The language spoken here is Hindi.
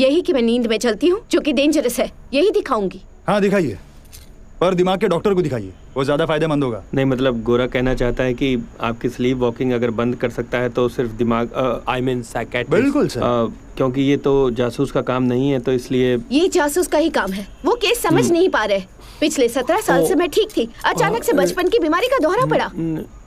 यही कि मैं नींद में चलती हूँ जो कि डेंजरस है यही दिखाऊंगी हाँ दिखाइए पर दिमाग के डॉक्टर को दिखाइए वो ज्यादा फायदेमंद होगा नहीं मतलब गोरा कहना चाहता है कि आपकी स्लीप वॉकिंग अगर बंद कर सकता है तो सिर्फ दिमाग आई मीन साइकेट बिल्कुल सर आ, क्योंकि ये तो जासूस का काम नहीं है तो इसलिए ये जासूस का ही काम है वो केस समझ हम्म। नहीं पा रहे पिछले सत्रह साल से मैं ठीक थी अचानक से बचपन की बीमारी का दोहरा पड़ा